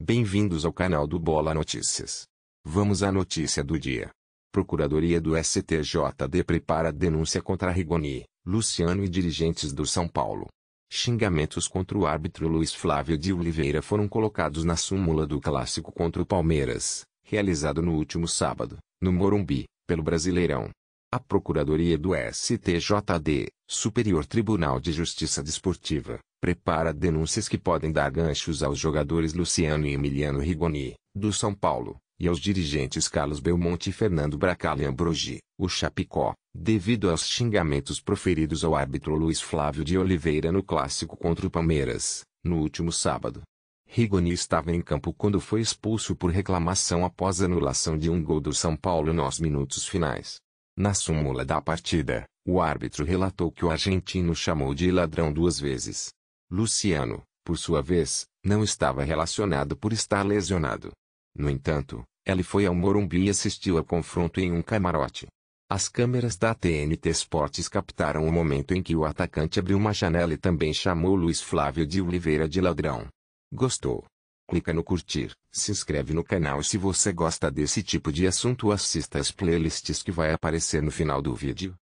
Bem-vindos ao canal do Bola Notícias. Vamos à notícia do dia. Procuradoria do STJD prepara denúncia contra Rigoni, Luciano e dirigentes do São Paulo. Xingamentos contra o árbitro Luiz Flávio de Oliveira foram colocados na súmula do clássico contra o Palmeiras, realizado no último sábado, no Morumbi, pelo Brasileirão. A Procuradoria do STJD, Superior Tribunal de Justiça Desportiva, prepara denúncias que podem dar ganchos aos jogadores Luciano e Emiliano Rigoni, do São Paulo, e aos dirigentes Carlos Belmonte e Fernando Bracali Ambrogi, o Chapicó, devido aos xingamentos proferidos ao árbitro Luiz Flávio de Oliveira no clássico contra o Palmeiras, no último sábado. Rigoni estava em campo quando foi expulso por reclamação após anulação de um gol do São Paulo nos minutos finais. Na súmula da partida, o árbitro relatou que o argentino chamou de ladrão duas vezes, Luciano, por sua vez, não estava relacionado por estar lesionado. No entanto, ele foi ao Morumbi e assistiu ao confronto em um camarote. As câmeras da TNT Sports captaram o momento em que o atacante abriu uma janela e também chamou Luiz Flávio de Oliveira de ladrão. Gostou? Clica no curtir, se inscreve no canal e se você gosta desse tipo de assunto assista as playlists que vai aparecer no final do vídeo.